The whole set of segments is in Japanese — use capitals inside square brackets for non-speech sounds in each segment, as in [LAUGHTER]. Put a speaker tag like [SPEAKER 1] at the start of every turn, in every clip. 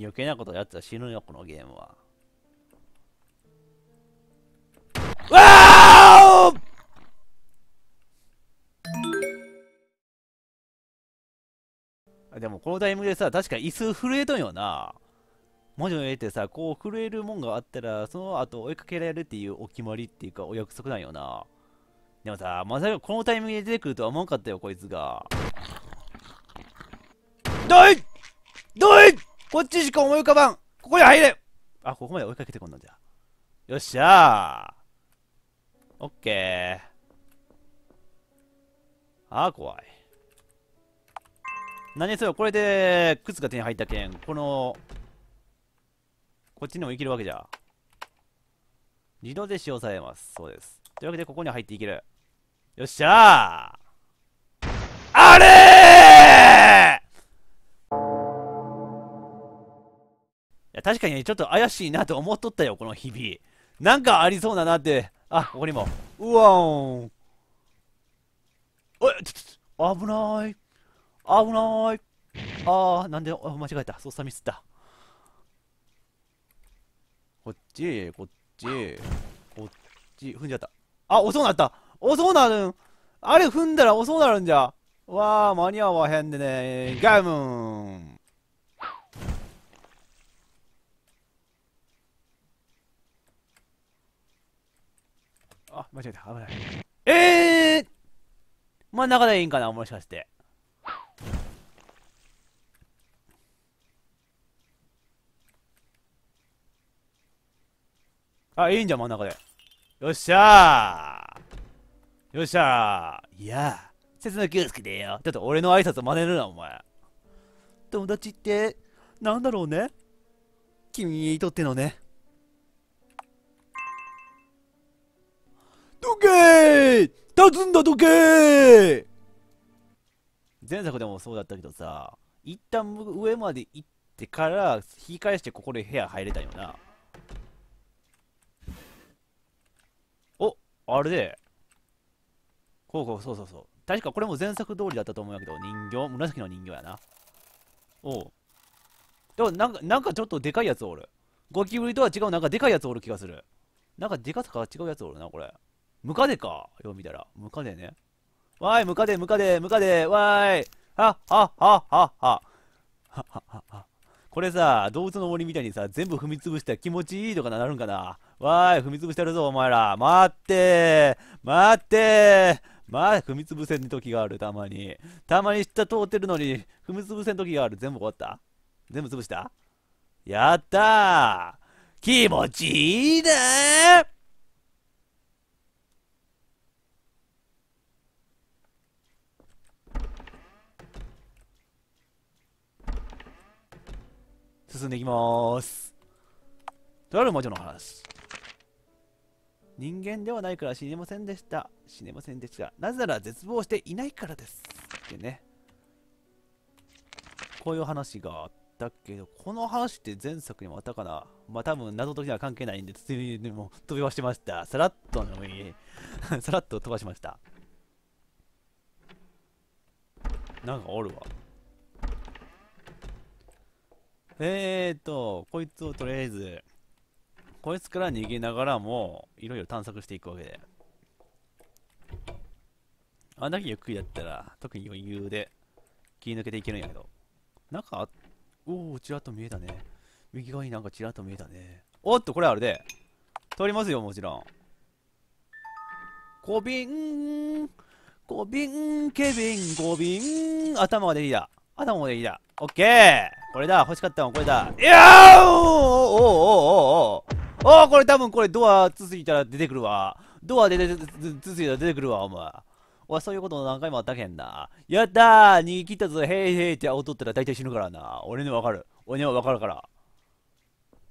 [SPEAKER 1] 余計なことやったら死ぬよ、このゲームは。わでもこのタイミングでさ、確か椅子震えとんよな。文字の絵ってさ、こう震えるもんがあったら、その後追いかけられるっていうお決まりっていうかお約束なんよな。でもさ、まさかこのタイミングで出てくるとは思わんかったよ、こいつが。どいどいこっちしか思い浮かばんここに入れあ、ここまで追いかけてこんなんじゃ。よっしゃーオッケー。あー、怖い。何せよ、これで、靴が手に入ったけん、この、こっちにも生きるわけじゃ。自動で使用されます。そうです。というわけで、ここに入っていける。よっしゃー確かにね、ちょっと怪しいなと思っとったよ、この日々。なんかありそうだなって。あ、ここにも。うわーん。おい、ちょっと、危ない。危ない。あー、なんで、あ間違えた。操作ミスった。こっち、こっち、こっち、踏んじゃった。あ、遅くなった。遅くなるん。あれ踏んだら遅くなるんじゃ。わー、間に合わへんでね。ガムーン。あ、間違えた。危ない。えー真ん中でいいんかなもしかして。あ、いいんじゃん、真ん中で。よっしゃーよっしゃーいやー、つのすきでよ。ちょっと俺の挨拶真似るな、お前。友達って、なんだろうね君にとってのね。時計立つんだ時計前作でもそうだったけどさ、一旦上まで行ってから、引き返してここで部屋入れたよな。おあれで。こうこう、そうそうそう。確かこれも前作通りだったと思うんけど、人形紫の人形やな。おう。でもなんか、なんかちょっとでかいやつおる。ゴキブリとは違う、なんかでかいやつおる気がする。なんかでかさが違うやつおるな、これ。ムカデか。よう見たら。ムカデね。わーい、ムカデ、ムカデ、ムカデ、わーい。はっはっはっはっは。はっはっは。これさ、動物の森みたいにさ、全部踏み潰したら気持ちいいとかなるんかな。わーい、踏み潰してやるぞ、お前ら。待ってー待ってーまあ、踏み潰せん時がある、たまに。たまに下通ってるのに、踏み潰せん時がある。全部終わった全部潰したやったー気持ちいいねー進んでいきますとある魔女の話人間ではないから死ねませんでした死ねませんでしたなぜなら絶望していないからですってねこういう話があったけどこの話って前作にもあったかなまあ多分謎解きには関係ないんでついにも飛びはしてましたさらっとの上 [LAUGHS] さらっと飛ばしましたなんかおるわえーっと、こいつをとりあえず、こいつから逃げながらも、いろいろ探索していくわけで。あんだけゆっくりだったら、特に余裕で切り抜けていけるんやけど。なんか、おお、ちらっと見えたね。右側になんかちらっと見えたね。おっと、これあれで。通りますよ、もちろん。小瓶、小瓶、ケビン、小瓶、頭ができた。頭もできた。オッケーこれだ欲しかったもんこれだいやーおーおーおーおーおおこれ多分これドアつついたら出てくるわドアでつついたら出てくるわお前おいそういうこと何回もあったけんなやったー逃げ切ったぞへいへいって青取ったら大体死ぬからな俺にはわかる俺にはわかるから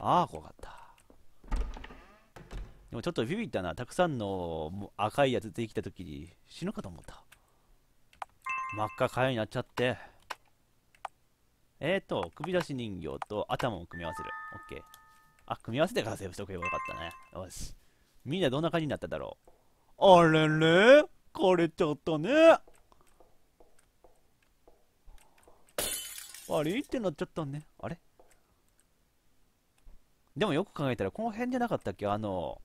[SPEAKER 1] ああ怖かったでもちょっとビビったなたくさんの赤いやつ出てきたきに死ぬかと思った真っ赤かになっちゃってえーと、首出し人形と頭を組み合わせる。オッケー。あ、組み合わせてからセーブしておけばよかったね。よし。みんなどんな感じになっただろう。あれれ枯れちゃったね。あれってなっちゃったね。あれでもよく考えたら、この辺じゃなかったっけあの、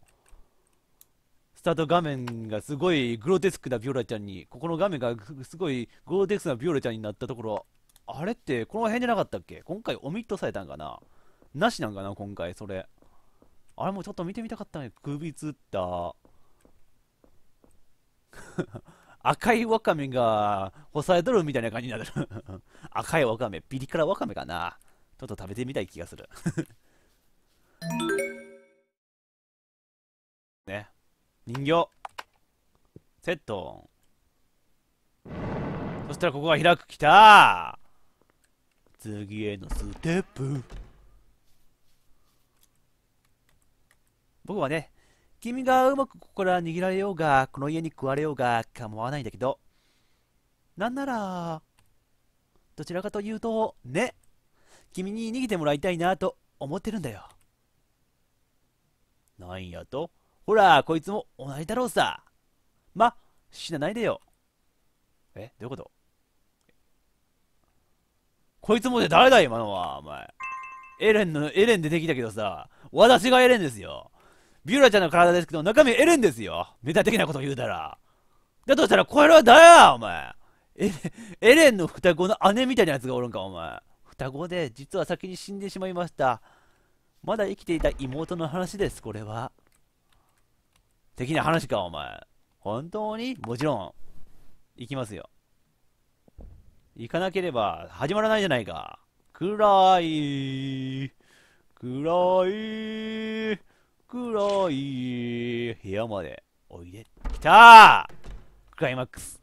[SPEAKER 1] スタート画面がすごいグロテスクなビオラちゃんに、ここの画面がすごいグロテスクなビオラちゃんになったところ、あれって、この辺じゃなかったっけ今回オミットされたんかななしなんかな今回、それ。あれもちょっと見てみたかったね。首つった。[LAUGHS] 赤いワカメが干されとるみたいな感じになってる [LAUGHS] 赤いワカメ、ピリ辛ワカメかな。ちょっと食べてみたい気がする [LAUGHS] ね。人形。セット。そしたらここが開く。きた次へのステップ僕はね君がうまくここから逃げられようがこの家に食われようが構わないんだけどなんならどちらかというとね君に逃げてもらいたいなと思ってるんだよなんやとほらこいつも同じだろうさま死なないでよえどういうことこいつもで誰だ今のは、お前。エレンの、エレン出てきたけどさ、私がエレンですよ。ビューラちゃんの体ですけど、中身エレンですよ。メタ的なこと言うたら。だとしたら、これは誰や、お前。エレエレンの双子の姉みたいなやつがおるんか、お前。双子で、実は先に死んでしまいました。まだ生きていた妹の話です、これは。的な話か、お前。本当にもちろん。行きますよ。行かなければ始まらないじゃないか。暗い、暗い、暗い、部屋までおいで。きたクライマックス。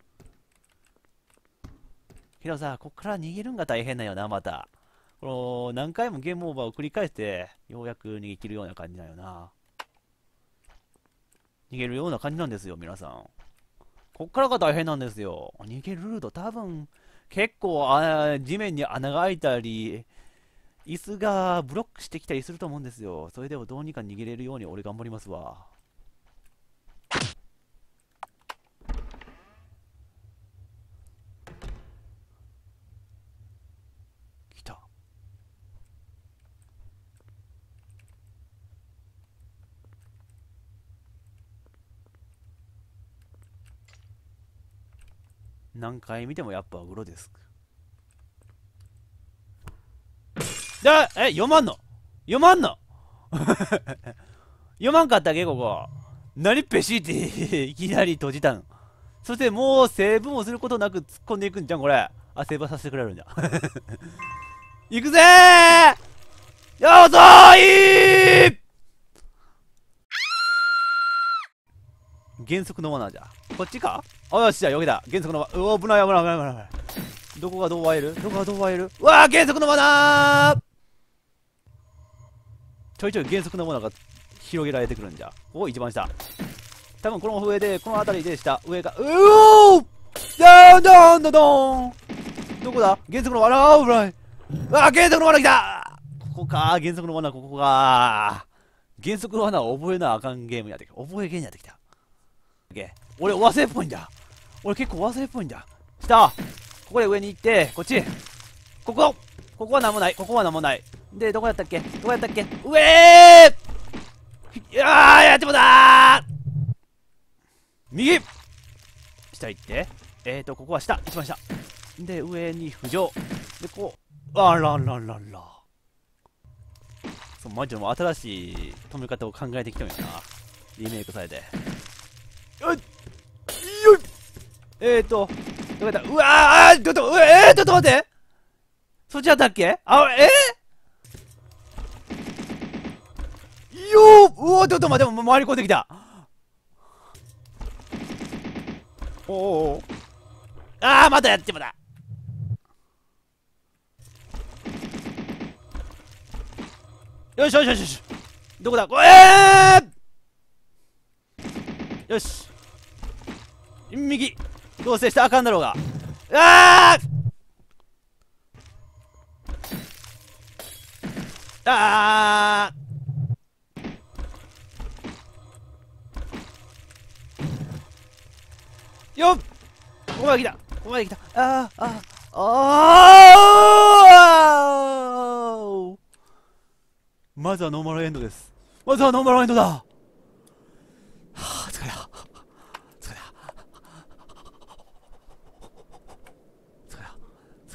[SPEAKER 1] けどさ、こっから逃げるんが大変だよな、また。この、何回もゲームオーバーを繰り返して、ようやく逃げ切るような感じだよな。逃げるような感じなんですよ、皆さん。こっからが大変なんですよ。逃げるルート多分、結構あ地面に穴が開いたり、椅子がブロックしてきたりすると思うんですよ。それでもどうにか逃げれるように俺頑張りますわ。何回見てもやっぱウロです。だえ、読まんの読まんの [LAUGHS] 読まんかったっけここ。何ペシーって [LAUGHS] いきなり閉じたの。そしてもうセーブもすることなく突っ込んでいくんじゃん、これ。あ、セーブさせてくれるんじゃ [LAUGHS] 行くぜーよそーいー原則の罠じゃ。こっちかあ、よし、じゃあ、避けた。原則の罠。うわ、危ない、危ない、危ない、危ない。どこがどう割えるどこがどう割えるうわー原則の罠ちょいちょい原則の罠が広げられてくるんじゃ。お、一番下。多分この上で、この辺りで下、上が、うおーどんどんどどんどこだ原則の罠ー、危ない。あ原則の罠来たここか原則の罠ここか原則の罠を覚えなあかんゲームやって覚えゲームやってきた。オッー俺お忘れっぽいんだ俺結構忘れっぽいんだ下ここで上に行ってこっちここここは何もないここは何もないでどこやったっけどこやったっけ上えいやーやってもだ右下行ってえーとここは下一番下で上に浮上でこうあららららそうマジでも新しい止め方を考えてきたんやなリメイクされてっえーとよかったうわあちょっとえー、ちょっと待ってそっちだったっけあえー、よーうわちょっと待って回り込んできたおおああまたやってもだよしよしよしよしどこだええーよし右どうせしたあかんだろうがあーあーよっここまで来たここまで来たあーあーあーまずはノーマルエンドですまずはノーマルエンドだ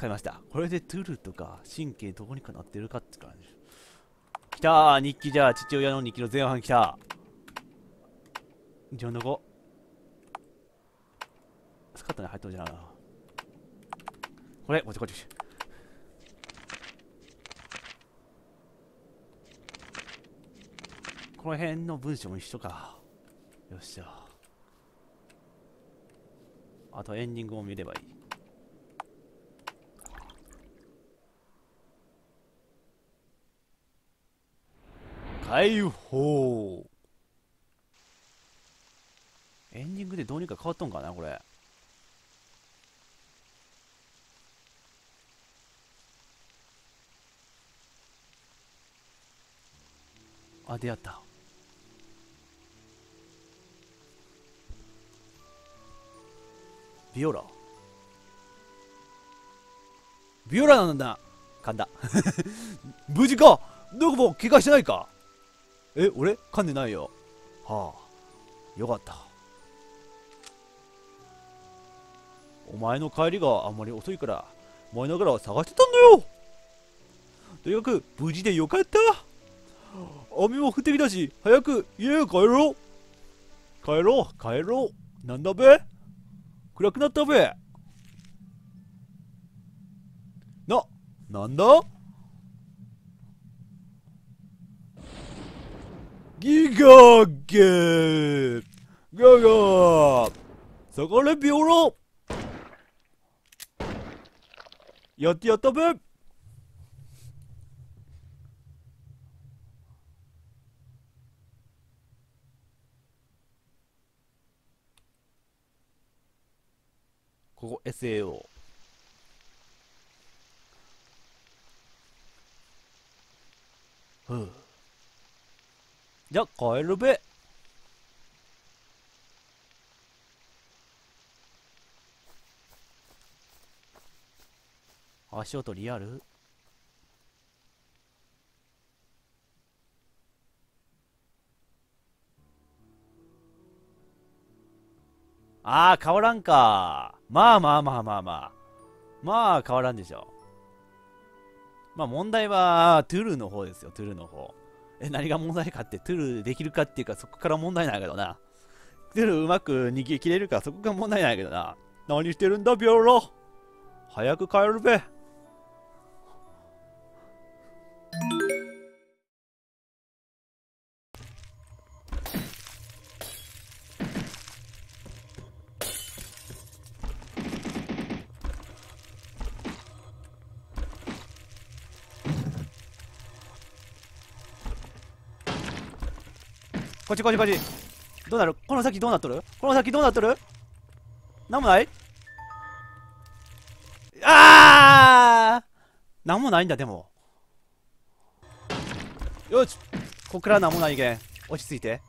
[SPEAKER 1] 使いました。これでトゥルとか神経どこにかなってるかって感じ。きたー日記じゃあ、父親の日記の前半きたじゃあ、どこスカートに入っとるじゃな。これ、こっちこっち。この辺の文章も一緒か。よっしゃ。あとエンディングを見ればいい。解放エンディングでどうにか変わっとんかなこれあ出会ったビオラビオラなんだ噛んだ [LAUGHS] 無事かどこも怪我してないかえ、俺噛んでないよ。はあ、よかった。お前の帰りがあんまり遅いから、前ながら探してたんだよとにかく、無事でよかった雨も降ってきたし、早く家へ帰ろう帰ろう、帰ろう。なんだべ暗くなったべ。な、なんだギガーゲーガガー下がれビオラやってやったべここ SAO ふうじゃあ帰るべ足音リアルああ、変わらんか。まあまあまあまあまあ。まあ、変わらんでしょう。まあ問題は、トゥルーの方ですよ、トゥルーの方。え何が問題かって、トゥルできるかっていうか、そこから問題ないけどな。トゥルうまく逃げ切れるか、そこが問題ないけどな。何してるんだ、ビョロ早く帰るべ。こっちこっちこっちどうなるこの先どうなっとるこの先どうなっとるなんもないああなんもないんだでもよしこっからなんもないけん落ち着いて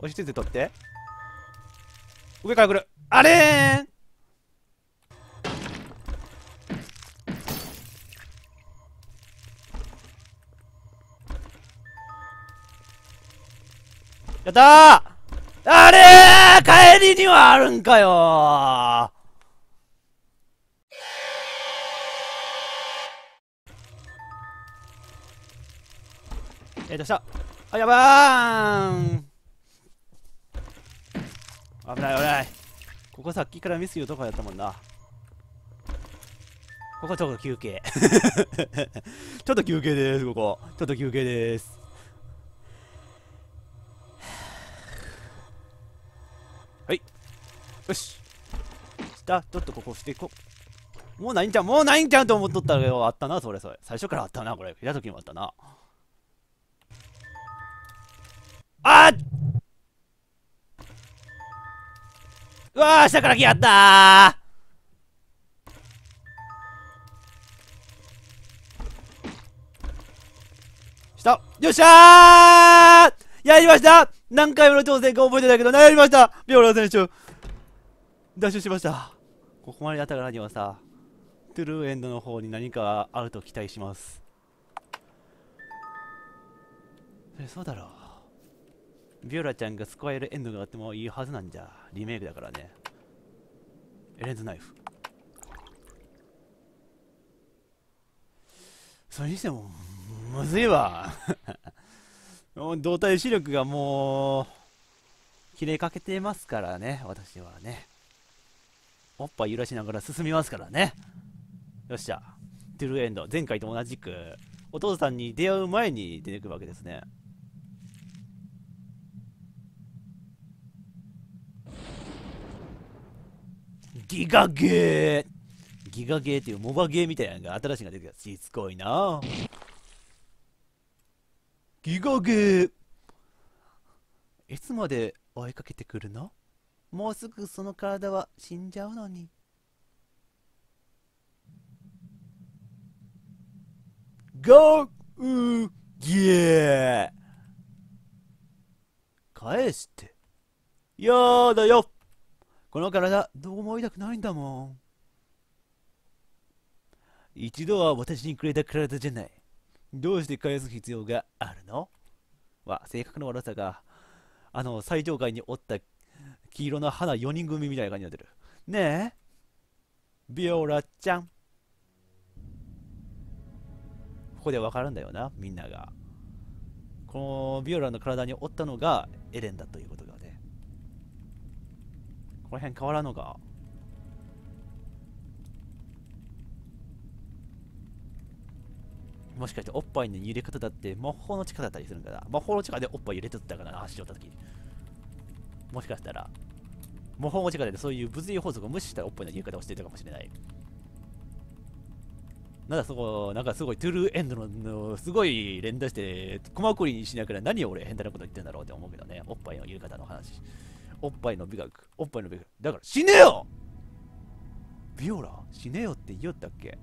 [SPEAKER 1] 落ち着いて取って上から来るあれーんたあれー帰りにはあるんかよえーとしたあやばーん危ない危ないここさっきからミス言うとこやったもんなここちょっと休憩 [LAUGHS] ちょっと休憩ですここちょっと休憩ですよした、ちょっとここしていこうもうないんちゃうもうないんちゃうと思っとったけどあったなそれそれ最初からあったなこれひいた時もあったなあっうわー下から来やったー下よっしゃーやりました何回もの挑戦か覚えてたけどなやりましたビオラ選手ダッシュしましたここまでやったからにはさトゥルーエンドの方に何かあると期待しますそれそうだろうビオラちゃんが救われるエンドがあってもいいはずなんじゃリメイクだからねエレンズナイフそれにしてもむずいわ動 [LAUGHS] 体視力がもう切れかけてますからね私はねおっぱい揺らしながら進みますからねよっしゃトゥルーエンド前回と同じくお父さんに出会う前に出てくるわけですねギガゲーギガゲーっていうモバゲーみたいなのが新しいのが出てきたしつこいなギガゲーいつまで追いかけてくるのもうすぐその体は死んじゃうのに。ゴーギエー返して。やだよこの体、どう思いたくないんだもん。一度は私にくれた体じゃない。どうして返す必要があるのは、性格の悪さが、あの、最上階におった黄色の花4人組みたいな感じになってる。ねえビオラちゃん。ここでわかるんだよな、みんなが。このビオラの体におったのがエレンだということがね。この辺変わらんのかもしかしておっぱいの揺れ方だって魔法の力だったりするんかな魔法の力でおっぱい揺れとったかな走り寄った時もしかしたら模倣の力でそういう物理法則を無視したおっぱいの言い方をしていたかもしれない。なんだそこ、なんかすごいトゥルーエンドの、のすごい連打して、駒送りにしながら何を俺変態なこと言ってんだろうって思うけどね。おっぱいの言い方の話。おっぱいの美学。おっぱいの美学。だから死ねよビオラ死ねよって言おったっけ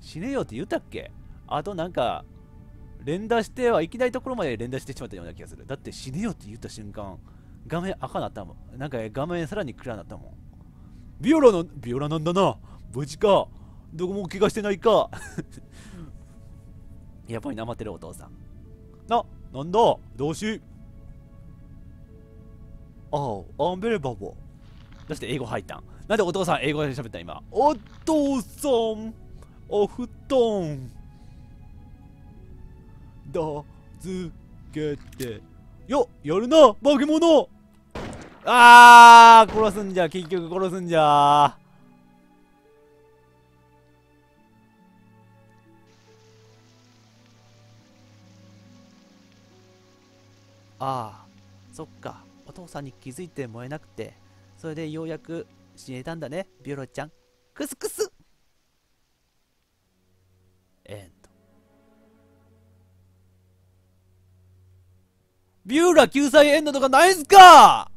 [SPEAKER 1] 死ねよって言ったっけあとなんか、連打してはいけないところまで連打してしまったような気がする。だって死ねよって言った瞬間、画面赤なったもん。なんか画面さらに暗なったもん。ビオラの、ビオラなんだな。無事か。どこも怪我してないか。[LAUGHS] やっぱりなまってるお父さん。な、なんだど動詞。ああ、アンベレバボ。出して英語入ったんなんでお父さん英語で喋った今。お父さん、お布団。づけてよやるな化け物あー殺すんじゃ結局殺すんじゃああそっかお父さんに気づいて燃えなくてそれでようやく死ねたんだねビュロちゃんクスクス a n ビューラ救済エンドとかないんすか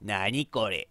[SPEAKER 1] なにこれ